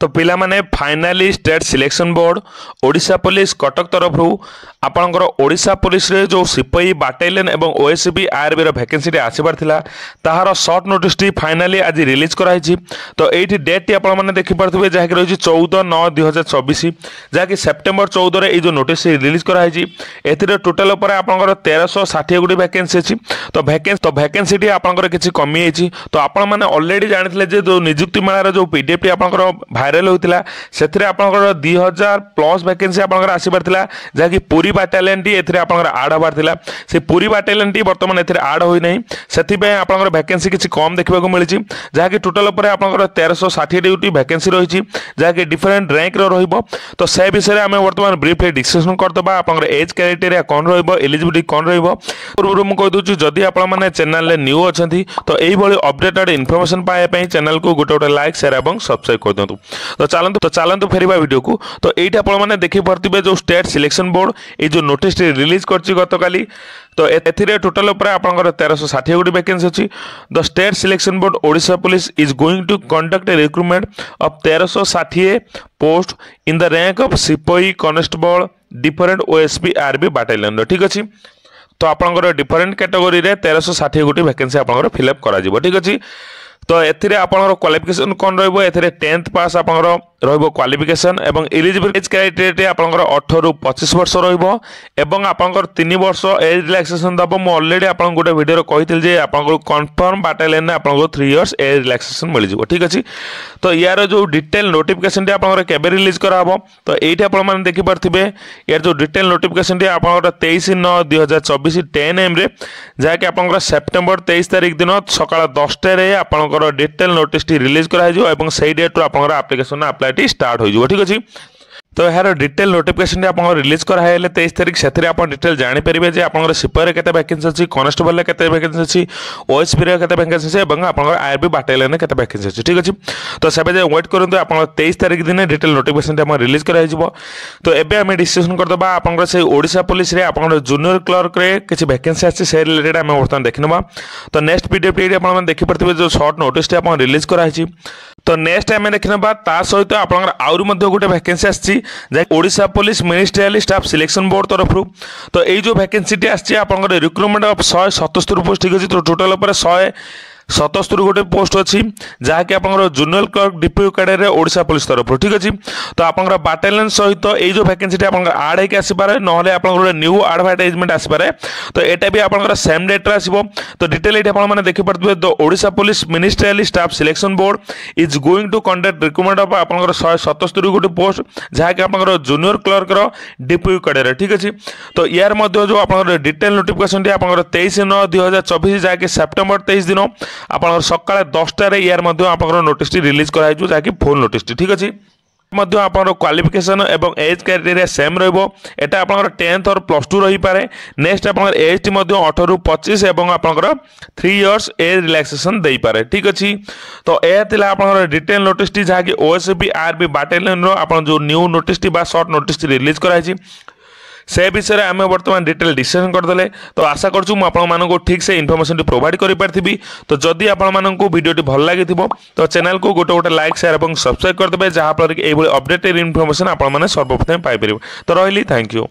তো ପିଲାମାନେ finally state selection board Odisha police Cuttack ତରଫରୁ ଆପଣଙ୍କର ଓଡ଼ିଶା ପୋଲିସରେ ଯେଉଁ ସିପଇ ବାଟାଲିୟନ୍ ଏବଂ ଓଏସ୍ବି ଆର୍ବିର ଭ୍ୟାକେନ୍ସିଟି ଆସିବାର ଥିଲା ତାହାର ସର୍ଟ ନୋଟିସ୍ଟି ଫାଇନାଲି ଆଜି ରିଲିଜ୍ କରାହେଇଛି ତ ଏଇଠି ଡେଟ୍ଟି ଆପଣମାନେ ଦେଖିପାରୁଥିବେ ଯାହାକି ରହିଛି ଚଉଦ ନଅ ଦୁଇହଜାର ଚବିଶ ଯାହାକି ସେପ୍ଟେମ୍ବର ଚଉଦରେ ଏଇ ଯେଉଁ ନୋଟିସ୍ ରିଲିଜ୍ କରାହେଇଛି ଏଥିରେ ଟୋଟାଲ୍ ଉପରେ ଆପଣଙ୍କର ତେରଶହ ଷାଠିଏ କୋଟି ଭ୍ୟାକେନ୍ସି ଅଛି ତ ଭ୍ୟାକେନ୍ସି ତ ଭ୍ୟାକେନ୍ସିଟି ଆପଣଙ୍କର କିଛି କମିଯାଇଛି ତ ଆପଣମାନେ ଅଲରେଡ଼ି ଜାଣିଥିଲେ ଯେ ଯେଉଁ ନିଯୁକ୍ତି ମେଳାର ଯେଉଁ ପିଡ଼ିଏଫ୍ଟି ଆପଣଙ୍କର ଭାଇ ଭାଇରାଲ ହୋଇଥିଲା ସେଥିରେ ଆପଣଙ୍କର ଦୁଇ ହଜାର ପ୍ଲସ୍ ଭ୍ୟାକେନ୍ସି ଆପଣଙ୍କର ଆସିବାର ଥିଲା ଯାହାକି ପୁରୀ ବାଟାଲିୟନ୍ଟି ଏଥିରେ ଆପଣଙ୍କର ଆଡ଼ ହେବାର ଥିଲା ସେ ପୁରୀ ବାଟାଲିୟନ୍ଟି ବର୍ତ୍ତମାନ ଏଥିରେ ଆଡ଼ ହୋଇନାହିଁ ସେଥିପାଇଁ ଆପଣଙ୍କର ଭ୍ୟାକେନ୍ସି କିଛି କମ୍ ଦେଖିବାକୁ ମିଳିଛି ଯାହାକି ଟୋଟାଲ୍ ଉପରେ ଆପଣଙ୍କର ତେରଶହ ଷାଠିଏ ଡ୍ୟୁଟି ଭ୍ୟାକେନ୍ସି ରହିଛି ଯାହାକି ଡିଫରେଣ୍ଟ ର୍ୟାଙ୍କର ରହିବ ତ ସେ ବିଷୟରେ ଆମେ ବର୍ତ୍ତମାନ ବ୍ରିଫଲି ଡିସ୍କସନ୍ କରିଦେବା ଆପଣଙ୍କର ଏଜ୍ କ୍ରାଇଟେରିଆ କ'ଣ ରହିବ ଏଲିଜିବିଲିଟି କ'ଣ ରହିବ ପୂର୍ବରୁ ମୁଁ କହିଦେଉଛି ଯଦି ଆପଣମାନେ ଚ୍ୟାନେଲରେ ନ୍ୟୁ ଅଛନ୍ତି ତ ଏଇଭଳି ଅପଡେଟେଡ୍ ଇନଫର୍ମେସନ୍ ପାଇବା ପାଇଁ ଚ୍ୟାନେଲକୁ ଗୋଟେ ଗୋଟେ ଲାଇକ୍ ସେୟାର ଏବଂ ସବସ୍କ୍ରାଇବ୍ କରିଦିଅନ୍ତୁ ତ ଚାଲନ୍ତୁ ତ ଚାଲନ୍ତୁ ଫେରିବା ଭିଡ଼ିଓକୁ ତ ଏଇଠି ଆପଣମାନେ ଦେଖିପାରୁଥିବେ ଯେଉଁ ଷ୍ଟେଟ୍ ସିଲେକ୍ସନ୍ ବୋର୍ଡ଼ ଏଇ ଯେଉଁ ନୋଟିସ୍ଟି ରିଲିଜ୍ କରିଛି ଗତକାଲି ତ ଏଥିରେ ଟୋଟାଲ୍ ଉପରେ ଆପଣଙ୍କର ତେରଶହ ଷାଠିଏ ଗୋଟି ଭ୍ୟାକେନ୍ସି ଅଛି the state selection board Odisha police is going to conduct a recruitment of ତେରଶହ ଷାଠିଏ post in the rank of sepoy constable different OSAP IRB ବାଟାଲିୟନ୍ର ଠିକ୍ ଅଛି ତ ଆପଣଙ୍କର ଡିଫରେଣ୍ଟ କାଟେଗୋରିରେ ତେରଶହ ଷାଠିଏ ଗୋଟି ଭ୍ୟାକେନ୍ସି ଆପଣଙ୍କର ଫିଲ୍ଅପ୍ କରାଯିବ ଠିକ୍ ଅଛି তো এতে আপনার କ୍ୱାଲିଫିକେସନ୍ କ'ଣ ରହିବ ଏଥିରେ ଟେନ୍ଥ ପାସ୍ ଆପଣଙ୍କର ରହିବ କ୍ୱାଲିଫିକେସନ୍ ଏବଂ ଏଲିଜିବଲ୍ ଏଜ୍ କ୍ରାଇଟେରିଆଟି ଆପଣଙ୍କର ଅଠରରୁ ପଚିଶ ବର୍ଷ ରହିବ ଏବଂ ଆପଣଙ୍କର ତିନି ବର୍ଷ ଏଜ୍ ରିଲାକ୍ସେସନ୍ ଦେବ ମୁଁ ଅଲରେଡ଼ି ଆପଣଙ୍କୁ ଗୋଟେ ଭିଡ଼ିଓରେ କହିଥିଲି ଯେ ଆପଣଙ୍କୁ କନଫର୍ମ ବାଟାଲିୟନ୍ରେ ଆପଣଙ୍କୁ ଥ୍ରୀ ଇୟର୍ସ ଏଜ୍ ରିଲାକ୍ସେସନ୍ ମିଳିଯିବ ଠିକ୍ ଅଛି ତ ୟାର ଯେଉଁ ଡିଟେଲ୍ ନୋଟିଫିକେସନ୍ଟି ଆପଣଙ୍କର କେବେ ରିଲିଜ୍ କରାହେବ ତ ଏଇଠି ଆପଣମାନେ ଦେଖିପାରୁଥିବେ ୟାର ଯେଉଁ ଡିଟେଲ୍ ନୋଟିଫିକେସନ୍ଟି ଆପଣଙ୍କର ତେଇଶ ନଅ ଦୁଇହଜାର ଚବିଶ ଟେନ୍ ଏମ୍ରେ ଯାହାକି ଆପଣଙ୍କର ସେପ୍ଟେମ୍ବର ତେଇଶ ତାରିଖ ଦିନ ସକାଳ ଦଶଟାରେ ଆପଣଙ୍କର ଡିଟେଲ୍ ନୋଟିସ୍ଟି ରିଲିଜ୍ କରାହେଇଯିବ ଏବଂ ସେଇ ଡେଟ୍ରୁ ଆପଣଙ୍କର ଆପ୍ଲିକେସନ୍ ଆପ୍ଲାଏ টি স্টার্ট হই যাব ঠিক আছে তো এর ডিটেইল নোটিফিকেশন আপোন রিলিজ করা 23 তারিখ সেটি আপোন ডিটেইল জানি পারিব যে আপোন সিপরে কত ভ্যাকেন্সি আছে কনস্টেবল কত ভ্যাকেন্সি আছে ওএসপি কত ভ্যাকেন্সি আছে এবং আপোন আইপি কত ভ্যাকেন্সি আছে ঠিক আছে তো সবে ওয়েট কর আপোন 23 তারিখ দিনে ডিটেইল নোটিফিকেশন রিলিজ করা যাব তো এবে আমি ডিসকাশন কর দবা আপোন ওড়িশা পুলিশ রে আপোন জুনিয়র ক্লার্ক রে কি ভ্যাকেন্সি আছে সেই রিলেটেড আমি 보도록 তো নেক্সট পিডিএফ আপোন দেখি পারতে যে শর্ট নোটিস আপোন রিলিজ করা আছে তো ନେକ୍ସଟ ଆମେ ଦେଖିନେବା ତା ସହିତ ଆପଣଙ୍କର ଆହୁରି ମଧ୍ୟ ଗୋଟେ ଭ୍ୟାକେନ୍ସି ଆସିଛି ଯାହାକି Odisha police ministerial staff selection board ତରଫରୁ ତ ଏଇ ଯେଉଁ ଭ୍ୟାକେନ୍ସିଟି ଆସିଛି ଆପଣଙ୍କର ରିକ୍ରୁଟମେଣ୍ଟ ଶହେ ସତସ୍ତରୀ ପୋଷ୍ଟ ଠିକ୍ ଅଛି ତ ଟୋଟାଲ ଉପରେ ଶହେ ସତସ୍ତରୀ ଗୋଟେ ପୋଷ୍ଟ ଅଛି ଯାହାକି ଆପଣଙ୍କର ଜୁନିୟର କ୍ଲର୍କ ଡିପି କ୍ୟାଡ଼େରେ ଓଡ଼ିଶା ପୋଲିସ ତରଫରୁ ଠିକ୍ ଅଛି ତ ଆପଣଙ୍କର ବାଟାଲିୟନ୍ ସହିତ ଏଇ ଯେଉଁ ଭ୍ୟାକେନ୍ସିଟି ଆପଣଙ୍କର ଆଡ଼୍ ହେଇକି ଆସିପାରେ ନହେଲେ ଆପଣଙ୍କର ଗୋଟେ ନ୍ୟୁ ଆଡ଼ଭାର୍ଟାଇଜମେଣ୍ଟ ଆସିପାରେ ତ ଏଇଟା ବି ଆପଣଙ୍କର ସେମ୍ ଡେଟ୍ରେ ଆସିବ ତ ଡିଟେଲ୍ ଏଇଠି ଆପଣମାନେ ଦେଖିପାରୁଥିବେ the Odisha police ministerial staff selection board is going to conduct recruitment of ଆପଣଙ୍କର ଶହେ ସତସ୍ତରୀ ଗୋଟେ ପୋଷ୍ଟ ଯାହାକି ଆପଣଙ୍କର ଜୁନିୟର କ୍ଲର୍କର ଡିପ୍ୟୁ କ୍ୟାଡ଼େରେ ଠିକ୍ ଅଛି ତ ଏହାର ମଧ୍ୟ ଯେଉଁ ଆପଣଙ୍କର ଡିଟେଲ୍ ନୋଟିଫିକେସନ୍ଟି ଆପଣଙ୍କର ତେଇଶ ନଅ ଦୁଇ ହଜାର ଚବିଶ ଯାହାକି ସେପ୍ଟେମ୍ବର ତେଇଶ ଦିନ আপনার সকাল দশটার ইয়ার মধ্যে আপনার নোটিসটি রিলিজ করা হয়েছে যাকি ফুল নোটিসটি ঠিক আছে ମଧ୍ୟ ଆପଣଙ୍କର କ୍ୱାଲିଫିକେସନ୍ ଏବଂ ଏଜ୍ କ୍ରାଇଟେରିଆ ସେମ୍ ରହିବ ଏଇଟା ଆପଣଙ୍କର ଟେନ୍ଥ ଅର୍ ପ୍ଲସ୍ ଟୁ ରହିପାରେ ନେକ୍ସଟ ଆପଣଙ୍କର ଏଜ୍ଟି ମଧ୍ୟ ଅଠରରୁ ପଚିଶ ଏବଂ ଆପଣଙ୍କର ଥ୍ରୀ ଇୟର୍ସ ଏଜ୍ ରିଲାକ୍ସେସନ୍ ଦେଇପାରେ ଠିକ୍ ଅଛି ତ ଏହା ଥିଲା ଆପଣଙ୍କର ଡିଟେଲ୍ ନୋଟିସ୍ଟି ଯାହାକି ଓ ଏସ୍ ବି ଆର୍ ବି ବାଟାଲିୟନ୍ର ଆପଣ ଯେଉଁ ନ୍ୟୁ ନୋଟିସ୍ଟି ବା ସର୍ଟ ନୋଟିସ୍ଟି ରିଲିଜ୍ କରାହେଇଛି সে বিষয়ে আমি বর্তমান ডিটেল ডিসকসন করেদেলে তো আশা করছু মু আপনার ঠিক সে ইনফরমেশনটি প্রোভাইড করে পারি তো যদি আপনার ভিডিওটি ভাল লাগি তো চ্যানেলকে গোটে গোটে লাইক সেয়ার এবং সবসক্রাইব করেদেবে যাফলে কি এইভাবে অপডেটেড ইনফরমেশন আপনার সর্বপ্রথমে পাইপারে তো রহলি থ্যাংক ইউ